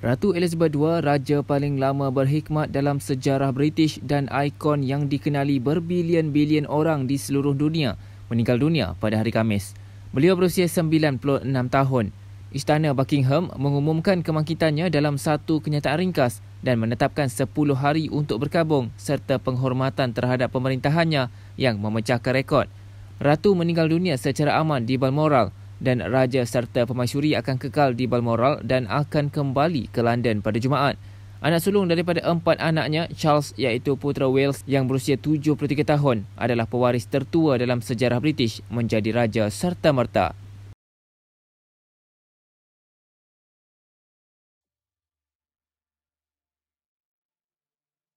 Ratu Elizabeth II, raja paling lama berhikmat dalam sejarah British dan ikon yang dikenali berbilion-bilion orang di seluruh dunia, meninggal dunia pada hari Khamis. Beliau berusia 96 tahun. Istana Buckingham mengumumkan kemangkitannya dalam satu kenyataan ringkas dan menetapkan 10 hari untuk berkabung serta penghormatan terhadap pemerintahannya yang memecahkan rekod. Ratu meninggal dunia secara aman di Balmoral, dan raja serta pemasyuri akan kekal di Balmoral dan akan kembali ke London pada Jumaat. Anak sulung daripada empat anaknya, Charles iaitu putera Wales yang berusia 73 tahun adalah pewaris tertua dalam sejarah British menjadi raja serta merta.